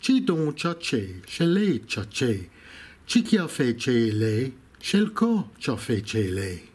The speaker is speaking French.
Chi don chace, ce chache, chace. Chi chia fe co fe